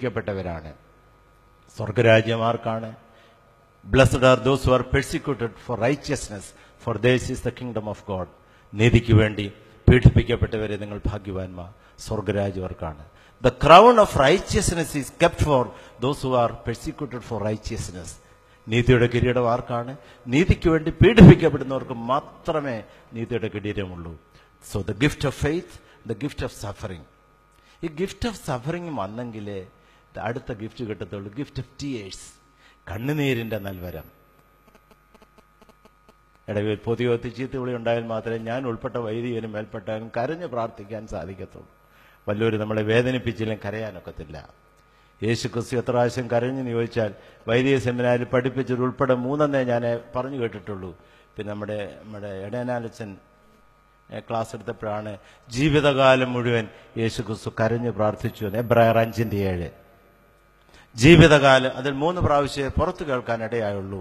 പ്പെട്ടവരാണ് സ്വർഗരാജ്യമാർക്കാണ് blessed are those who are persecuted for righteousness for theirs is the kingdom of God നീതിക്ക് വേണ്ടി പീഡിപ്പിക്കപ്പെട്ടവരെ നിങ്ങൾ ഭാഗ്യവാന്മാർ സ്വർഗരാജ്യവർക്കാണ് the crown of righteousness is kept for those who are persecuted for righteousness നീതിയുടെ കിരീടം ആർക്കാണ് നീതിക്ക് വേണ്ടി പീഡിപ്പിക്കപ്പെടുന്നവർക്ക് മാത്രമേ നീതിയുടെ കിരീടമുള്ളൂ so the gift of faith the gift of suffering ഈ ഗിഫ്റ്റ് ഓഫ് സഫറിങ് വന്നെങ്കിലേ അടുത്ത ഗിഫ്റ്റ് കിട്ടത്തുള്ളൂ ഗിഫ്റ്റ് ഓഫ് ടീയേഴ്സ് കണ്ണുനീരിന്റെ നൽവരം ഇടവിൽ ഒത്തിച്ചീത്തി വിളി ഉണ്ടായാൽ മാത്രമേ ഞാൻ ഉൾപ്പെട്ട വൈദികനും മേൽപ്പെട്ടാലും കരഞ്ഞു പ്രാർത്ഥിക്കാൻ സാധിക്കത്തുള്ളൂ വല്ലവരും നമ്മളെ വേദനിപ്പിച്ചില്ലെങ്കിൽ കരയാനൊക്കത്തില്ല യേശു ക്രിസ്തു എത്ര പ്രാവശ്യം കരഞ്ഞു നിയോഗിച്ചാൽ വൈദിക സെമിനാരിൽ പഠിപ്പിച്ചത് ഉൾപ്പെടെ മൂന്നെന്നേ ഞാൻ പറഞ്ഞു കേട്ടിട്ടുള്ളൂ പിന്നെ നമ്മുടെ നമ്മുടെ എടനാലച്ചൻ ക്ലാസ് എടുത്തപ്പോഴാണ് ജീവിതകാലം മുഴുവൻ യേശു ക്രിസ്തു കരഞ്ഞു പ്രാർത്ഥിച്ചു എബ്രാർ അഞ്ചിൻ്റെ ഏഴ് ജീവിതകാലം അതിൽ മൂന്ന് പ്രാവശ്യം പുറത്തു കേൾക്കാൻ ഇടയായുള്ളൂ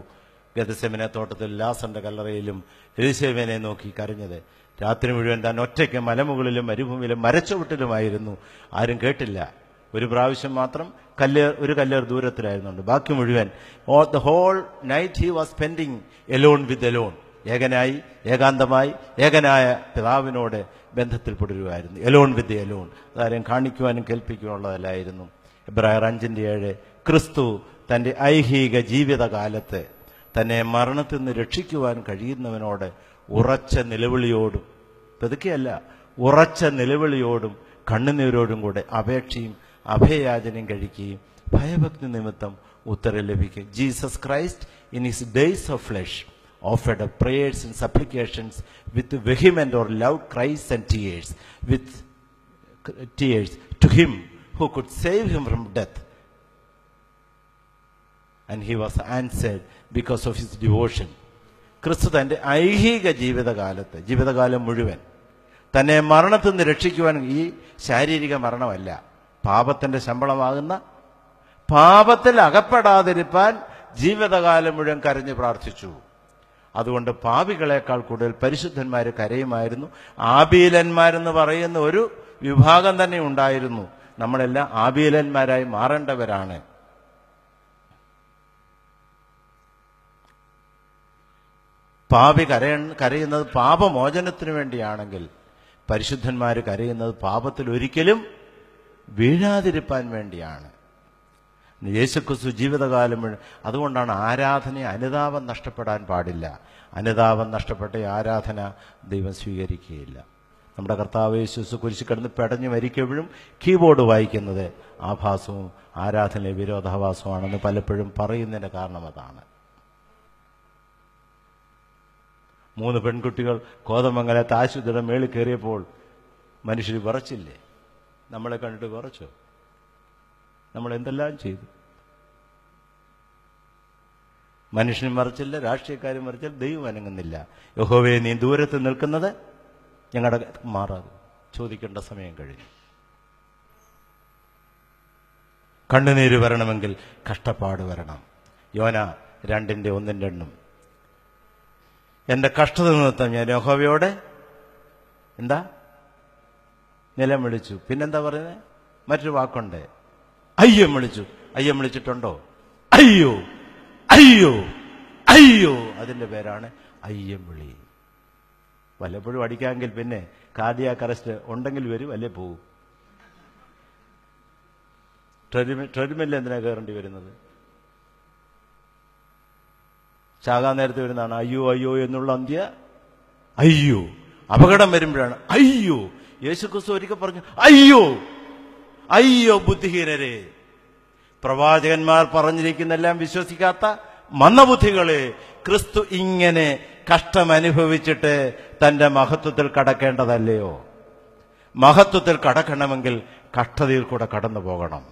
ഗതസെമിനെ തോട്ടത്തിൽ ലാസന്റെ കല്ലറയിലും എലിസേമേനെ നോക്കി കരഞ്ഞത് രാത്രി മുഴുവൻ താൻ ഒറ്റയ്ക്ക് മലമുകളിലും മരുഭൂമിയിലും മരച്ചുവിട്ടിലുമായിരുന്നു ആരും കേട്ടില്ല ഒരു പ്രാവശ്യം മാത്രം കല്ലേർ ഒരു കല്ലേർ ദൂരത്തിലായിരുന്നുണ്ട് ബാക്കി മുഴുവൻ oh the whole night he was spending alone with alone ഏകനായി ഏകാന്തമായി ഏകനായ പിതാവിനോട് ബന്ധത്തിൽ തുടരുമായിരുന്നു എലോൺ വിത്ത് എലോൺ അതാരും കാണിക്കുവാനും കേൾപ്പിക്കുവാനുള്ളതല്ലായിരുന്നു ഇബ്രായർ അഞ്ചിൻ്റെ ഏഴ് ക്രിസ്തു തൻ്റെ ഐഹിക ജീവിതകാലത്ത് തന്നെ മരണത്തിൽ നിന്ന് രക്ഷിക്കുവാൻ കഴിയുന്നവനോട് ഉറച്ച നിലവിളിയോടും പെതുക്കെയല്ല ഉറച്ച നിലവിളിയോടും കണ്ണുനീരോടും കൂടെ അപേക്ഷയും അഭയയാചനയും കഴിക്കുകയും ഭയഭക്തി നിമിത്തം ഉത്തരം ലഭിക്കും Jesus Christ in his days of flesh offered up prayers and supplications with vehement or loud cries and tears with tears to him who could save him from death. And he was answered because of his devotion. ക്രിസ്തു തൻ്റെ ഐഹിക ജീവിതകാലത്ത് ജീവിതകാലം മുഴുവൻ തന്നെ മരണത്തിൽ നിന്ന് രക്ഷിക്കുവാൻ ഈ ശാരീരിക മരണമല്ല പാപത്തിൻ്റെ ശമ്പളമാകുന്ന പാപത്തിൽ അകപ്പെടാതിരിപ്പാൻ ജീവിതകാലം മുഴുവൻ കരഞ്ഞു പ്രാർത്ഥിച്ചു അതുകൊണ്ട് പാപികളെക്കാൾ കൂടുതൽ പരിശുദ്ധന്മാർ കരയുമായിരുന്നു ആബീലന്മാരെന്ന് പറയുന്ന ഒരു വിഭാഗം തന്നെ ഉണ്ടായിരുന്നു നമ്മളെല്ലാം ആബീലന്മാരായി മാറേണ്ടവരാണ് പാപി കര കരയുന്നത് പാപമോചനത്തിന് വേണ്ടിയാണെങ്കിൽ പരിശുദ്ധന്മാർ കരയുന്നത് പാപത്തിൽ ഒരിക്കലും വീഴാതിരിപ്പാൻ വേണ്ടിയാണ് യേശുക്രിസ്തു ജീവിതകാലം അതുകൊണ്ടാണ് ആരാധന അനുതാപം നഷ്ടപ്പെടാൻ പാടില്ല അനുതാപം നഷ്ടപ്പെട്ട ആരാധന ദൈവം സ്വീകരിക്കുകയില്ല നമ്മുടെ കർത്താവ് യേശുസ് കുരിശ് കിടന്ന് പെടഞ്ഞു മരിക്കുമ്പോഴും കീബോർഡ് വായിക്കുന്നത് ആഭാസവും ആരാധനയിലെ വിരോധാഭാസമാണെന്ന് പലപ്പോഴും പറയുന്നതിൻ്റെ കാരണം അതാണ് മൂന്ന് പെൺകുട്ടികൾ കോതമംഗല താശുദ്ധിയുടെ മേളിൽ കയറിയപ്പോൾ മനുഷ്യർ വിറച്ചില്ലേ നമ്മളെ കണ്ടിട്ട് വിറച്ചോ നമ്മൾ എന്തെല്ലാം ചെയ്തു മനുഷ്യനും മറിച്ചില്ല രാഷ്ട്രീയക്കാരും മറിച്ചില്ല ദൈവം അനങ്ങുന്നില്ല യഹോവയെ നീ ദൂരത്ത് നിൽക്കുന്നത് ഞങ്ങളുടെ മാറാതെ ചോദിക്കേണ്ട സമയം കഴിഞ്ഞു കണ്ണുനീര് വരണമെങ്കിൽ കഷ്ടപ്പാട് വരണം യോന രണ്ടിൻ്റെ ഒന്നും രണ്ടും എൻ്റെ കഷ്ടത നിമിത്തം ഞാൻ യഹോവയോടെ എന്താ നിലം വിളിച്ചു പിന്നെന്താ പറയുന്നത് മറ്റൊരു വാക്കുണ്ട് അയ്യം വിളിച്ചു അയ്യം വിളിച്ചിട്ടുണ്ടോ അയ്യോ അയ്യോ അയ്യോ അതിൻ്റെ പേരാണ് അയ്യം വിളി വല്ലപ്പോഴും അടിക്കാമെങ്കിൽ പിന്നെ കാർഡിയാക് അറസ്റ്റ് ഉണ്ടെങ്കിൽ വരും അല്ലേ പോവും ട്രെഡ്മിൽ ട്രെഡ്മില്ലിൽ എന്തിനാ കയറേണ്ടി വരുന്നത് ചാകാൻ നേരത്തെ വരുന്നതാണ് അയ്യോ അയ്യോ എന്നുള്ള അന്ത്യ അയ്യോ അപകടം വരുമ്പോഴാണ് അയ്യോ യേശു ക്രിസ്തു ഒരിക്കൽ പറഞ്ഞു അയ്യോ അയ്യോ ബുദ്ധിഹീനരെ പ്രവാചകന്മാർ പറഞ്ഞിരിക്കുന്നെല്ലാം വിശ്വസിക്കാത്ത മന്ദബുദ്ധികളെ ക്രിസ്തു ഇങ്ങനെ കഷ്ടമനുഭവിച്ചിട്ട് തന്റെ മഹത്വത്തിൽ കടക്കേണ്ടതല്ലയോ മഹത്വത്തിൽ കടക്കണമെങ്കിൽ കഷ്ടതയിൽ കൂടെ കടന്നു പോകണം